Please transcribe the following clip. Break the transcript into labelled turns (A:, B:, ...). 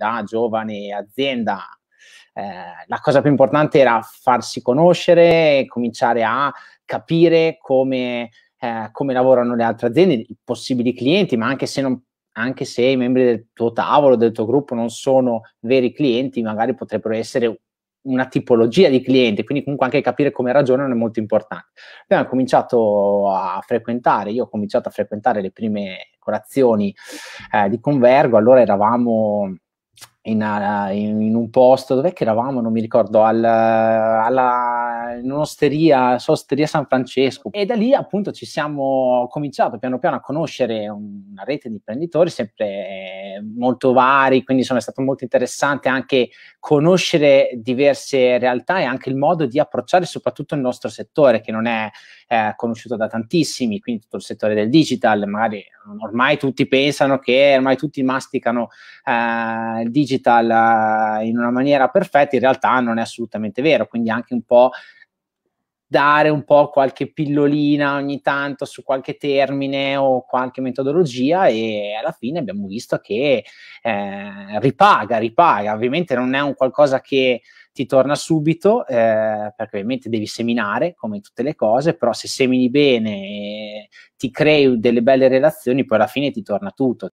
A: da giovane azienda, eh, la cosa più importante era farsi conoscere, cominciare a capire come, eh, come lavorano le altre aziende, i possibili clienti, ma anche se non anche se i membri del tuo tavolo, del tuo gruppo non sono veri clienti, magari potrebbero essere una tipologia di cliente, quindi comunque anche capire come ragionano è molto importante. Abbiamo cominciato a frequentare, io ho cominciato a frequentare le prime colazioni eh, di Convergo, allora eravamo eh, in, in, un posto, dov'è che eravamo? Non mi ricordo, al, alla, in un'osteria, so, osteria San Francesco. E da lì appunto ci siamo cominciato piano piano a conoscere una rete di imprenditori sempre eh, molto vari, quindi insomma è stato molto interessante anche conoscere diverse realtà e anche il modo di approcciare soprattutto il nostro settore che non è eh, conosciuto da tantissimi, quindi tutto il settore del digital, magari ormai tutti pensano che ormai tutti masticano eh, il digital eh, in una maniera perfetta, in realtà non è assolutamente vero, quindi anche un po' dare un po' qualche pillolina ogni tanto su qualche termine o qualche metodologia e alla fine abbiamo visto che eh, ripaga, ripaga. Ovviamente non è un qualcosa che ti torna subito, eh, perché ovviamente devi seminare come tutte le cose, però se semini bene e ti crei delle belle relazioni, poi alla fine ti torna tutto.